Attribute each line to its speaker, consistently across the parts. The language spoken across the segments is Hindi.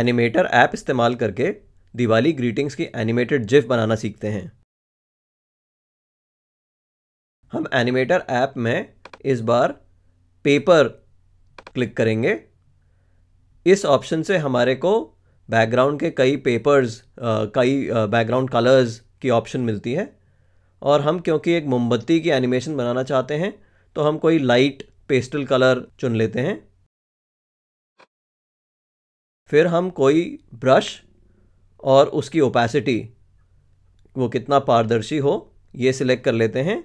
Speaker 1: एनिमेटर ऐप इस्तेमाल करके दिवाली ग्रीटिंग्स की एनिमेटेड जिफ बनाना सीखते हैं हम एनिमेटर ऐप में इस बार पेपर क्लिक करेंगे इस ऑप्शन से हमारे को बैकग्राउंड के कई पेपर्स कई बैकग्राउंड कलर्स की ऑप्शन मिलती है और हम क्योंकि एक मोमबत्ती की एनिमेशन बनाना चाहते हैं तो हम कोई लाइट पेस्टल कलर चुन लेते हैं फिर हम कोई ब्रश और उसकी ओपेसिटी वो कितना पारदर्शी हो ये सिलेक्ट कर लेते हैं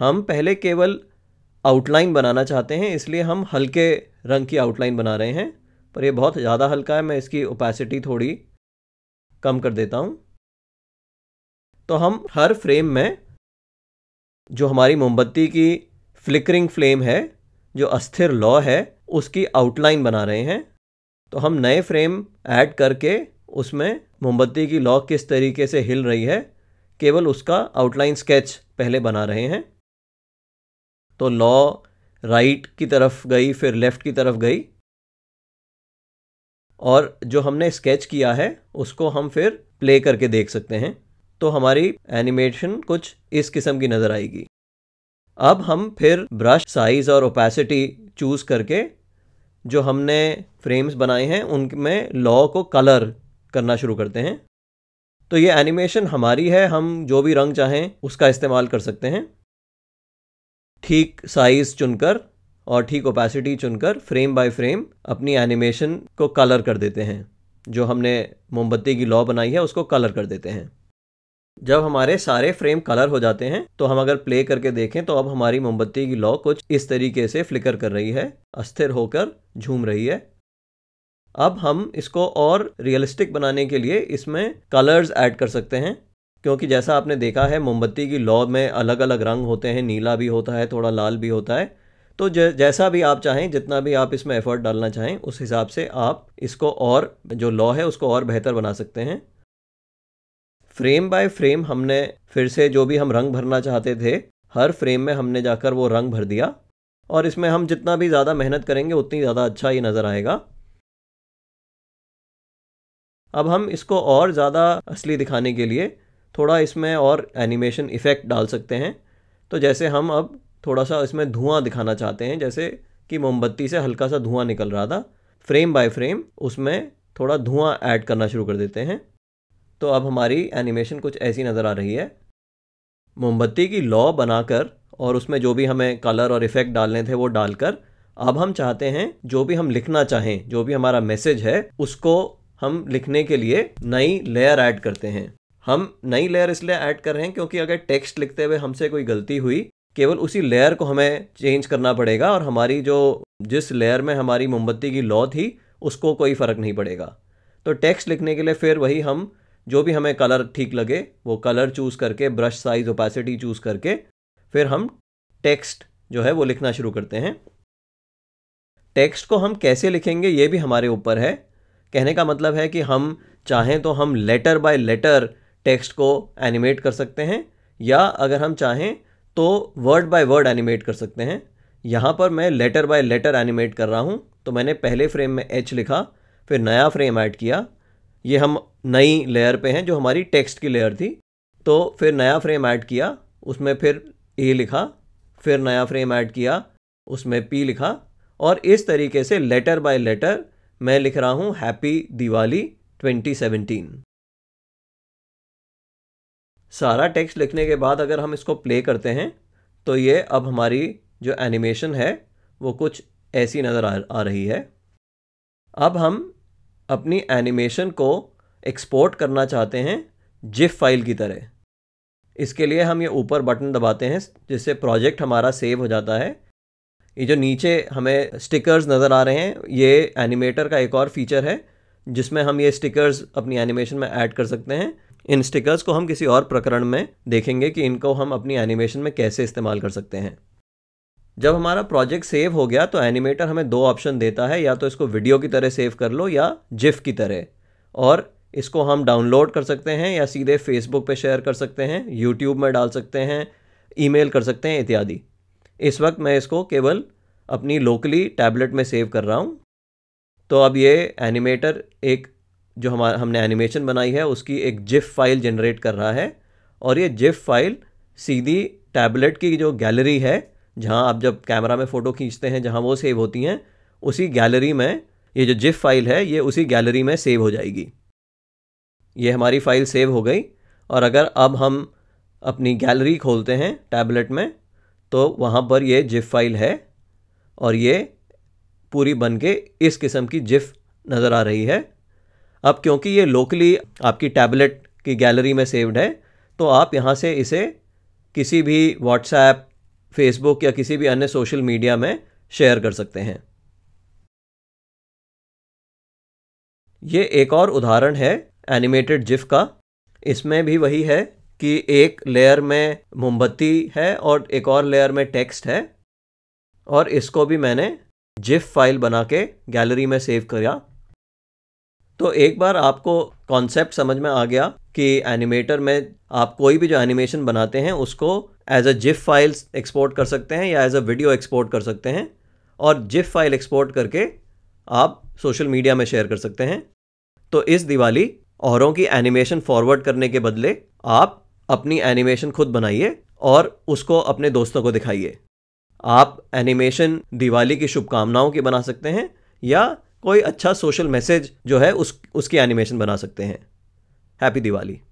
Speaker 1: हम पहले केवल आउटलाइन बनाना चाहते हैं इसलिए हम हल्के रंग की आउटलाइन बना रहे हैं पर यह बहुत ज़्यादा हल्का है मैं इसकी ओपेसिटी थोड़ी कम कर देता हूँ तो हम हर फ्रेम में जो हमारी मोमबत्ती की फ्लिकरिंग फ्लेम है जो अस्थिर लॉ है उसकी आउटलाइन बना रहे हैं तो हम नए फ्रेम ऐड करके उसमें मोमबत्ती की लॉक किस तरीके से हिल रही है केवल उसका आउटलाइन स्केच पहले बना रहे हैं तो लॉ राइट की तरफ गई फिर लेफ़्ट की तरफ गई और जो हमने स्केच किया है उसको हम फिर प्ले करके देख सकते हैं तो हमारी एनिमेशन कुछ इस किस्म की नज़र आएगी अब हम फिर ब्रश साइज़ और ओपेसिटी चूज़ करके जो हमने फ्रेम्स बनाए हैं उनमें लॉ को कलर करना शुरू करते हैं तो ये एनिमेशन हमारी है हम जो भी रंग चाहें उसका इस्तेमाल कर सकते हैं ठीक साइज़ चुनकर और ठीक ओपेसिटी चुनकर फ्रेम बाय फ्रेम अपनी एनिमेशन को कलर कर देते हैं जो हमने मोमबत्ती की लॉ बनाई है उसको कलर कर देते हैं जब हमारे सारे फ्रेम कलर हो जाते हैं तो हम अगर प्ले करके देखें तो अब हमारी मोमबत्ती की लॉ कुछ इस तरीके से फ्लिकर कर रही है अस्थिर होकर झूम रही है अब हम इसको और रियलिस्टिक बनाने के लिए इसमें कलर्स ऐड कर सकते हैं क्योंकि जैसा आपने देखा है मोमबत्ती की लॉ में अलग अलग रंग होते हैं नीला भी होता है थोड़ा लाल भी होता है तो जैसा भी आप चाहें जितना भी आप इसमें एफर्ट डालना चाहें उस हिसाब से आप इसको और जो लॉ है उसको और बेहतर बना सकते हैं फ्रेम बाय फ्रेम हमने फिर से जो भी हम रंग भरना चाहते थे हर फ्रेम में हमने जाकर वो रंग भर दिया और इसमें हम जितना भी ज़्यादा मेहनत करेंगे उतनी ज़्यादा अच्छा ये नज़र आएगा अब हम इसको और ज़्यादा असली दिखाने के लिए थोड़ा इसमें और एनिमेशन इफ़ेक्ट डाल सकते हैं तो जैसे हम अब थोड़ा सा इसमें धुआं दिखाना चाहते हैं जैसे कि मोमबत्ती से हल्का सा धुआं निकल रहा था फ्रेम बाय फ्रेम उसमें थोड़ा धुआं ऐड करना शुरू कर देते हैं तो अब हमारी एनिमेशन कुछ ऐसी नज़र आ रही है मोमबत्ती की लॉ बनाकर और उसमें जो भी हमें कलर और इफ़ेक्ट डालने थे वो डालकर अब हम चाहते हैं जो भी हम लिखना चाहें जो भी हमारा मैसेज है उसको हम लिखने के लिए नई लेयर ऐड करते हैं हम नई लेयर इसलिए ऐड कर रहे हैं क्योंकि अगर टेक्स्ट लिखते हुए हमसे कोई गलती हुई केवल उसी लेयर को हमें चेंज करना पड़ेगा और हमारी जो जिस लेयर में हमारी मोमबत्ती की लॉ थी उसको कोई फ़र्क नहीं पड़ेगा तो टेक्स्ट लिखने के लिए फिर वही हम जो भी हमें कलर ठीक लगे वो कलर चूज़ करके ब्रश साइज़ ओपेसिटी चूज़ करके फिर हम टेक्स्ट जो है वो लिखना शुरू करते हैं टेक्स्ट को हम कैसे लिखेंगे ये भी हमारे ऊपर है कहने का मतलब है कि हम चाहें तो हम लेटर बाय लेटर टेक्स्ट को एनिमेट कर सकते हैं या अगर हम चाहें तो वर्ड बाय वर्ड एनिमेट कर सकते हैं यहाँ पर मैं लेटर बाय लेटर एनिमेट कर रहा हूँ तो मैंने पहले फ्रेम में एच लिखा फिर नया फ्रेम ऐड किया ये हम नई लेयर पे हैं जो हमारी टेक्स्ट की लेयर थी तो फिर नया फ्रेम ऐड किया उसमें फिर ए लिखा फिर नया फ्रेम ऐड किया उसमें पी लिखा और इस तरीके से लेटर बाय लेटर मैं लिख रहा हूँ हैप्पी दिवाली 2017 सारा टेक्स्ट लिखने के बाद अगर हम इसको प्ले करते हैं तो ये अब हमारी जो एनिमेशन है वो कुछ ऐसी नज़र आ, आ रही है अब हम अपनी एनिमेशन को एक्सपोर्ट करना चाहते हैं जिफ फाइल की तरह इसके लिए हम ये ऊपर बटन दबाते हैं जिससे प्रोजेक्ट हमारा सेव हो जाता है ये जो नीचे हमें स्टिकर्स नज़र आ रहे हैं ये एनिमेटर का एक और फीचर है जिसमें हम ये स्टिकर्स अपनी एनिमेशन में ऐड कर सकते हैं इन स्टिकर्स को हम किसी और प्रकरण में देखेंगे कि इनको हम अपनी एनिमेशन में कैसे इस्तेमाल कर सकते हैं जब हमारा प्रोजेक्ट सेव हो गया तो एनिमेटर हमें दो ऑप्शन देता है या तो इसको वीडियो की तरह सेव कर लो या जिफ की तरह और इसको हम डाउनलोड कर सकते हैं या सीधे फेसबुक पे शेयर कर सकते हैं यूट्यूब में डाल सकते हैं ईमेल कर सकते हैं इत्यादि इस वक्त मैं इसको केवल अपनी लोकली टैबलेट में सेव कर रहा हूँ तो अब ये एनिमेटर एक जो हमारा हमने एनिमेशन बनाई है उसकी एक जिफ फाइल जनरेट कर रहा है और ये जिफ फाइल सीधी टैबलेट की जो गैलरी है जहाँ आप जब कैमरा में फ़ोटो खींचते हैं जहाँ वो सेव होती हैं उसी गैलरी में ये जो जिफ़ फाइल है ये उसी गैलरी में सेव हो जाएगी ये हमारी फ़ाइल सेव हो गई और अगर अब हम अपनी गैलरी खोलते हैं टैबलेट में तो वहाँ पर ये जिफ़ फाइल है और ये पूरी बन के इस किस्म की जिफ नज़र आ रही है अब क्योंकि ये लोकली आपकी टैबलेट की गैलरी में सेव्ड है तो आप यहाँ से इसे किसी भी व्हाट्सएप फेसबुक या किसी भी अन्य सोशल मीडिया में शेयर कर सकते हैं ये एक और उदाहरण है एनिमेटेड जिफ का इसमें भी वही है कि एक लेयर में मोमबत्ती है और एक और लेयर में टेक्स्ट है और इसको भी मैंने जिफ फाइल बना के गैलरी में सेव किया तो एक बार आपको कॉन्सेप्ट समझ में आ गया कि एनिमेटर में आप कोई भी जो एनिमेशन बनाते हैं उसको as a GIF file export कर सकते हैं या एज अ वीडियो एक्सपोर्ट कर सकते हैं और जिफ फाइल एक्सपोर्ट करके आप सोशल मीडिया में शेयर कर सकते हैं तो इस दिवाली औरों की एनिमेशन फॉरवर्ड करने के बदले आप अपनी एनिमेशन खुद बनाइए और उसको अपने दोस्तों को दिखाइए आप एनिमेशन दिवाली की शुभकामनाओं की बना सकते हैं या कोई अच्छा सोशल मैसेज जो है उस उसकी एनिमेशन बना सकते हैं हैप्पी दिवाली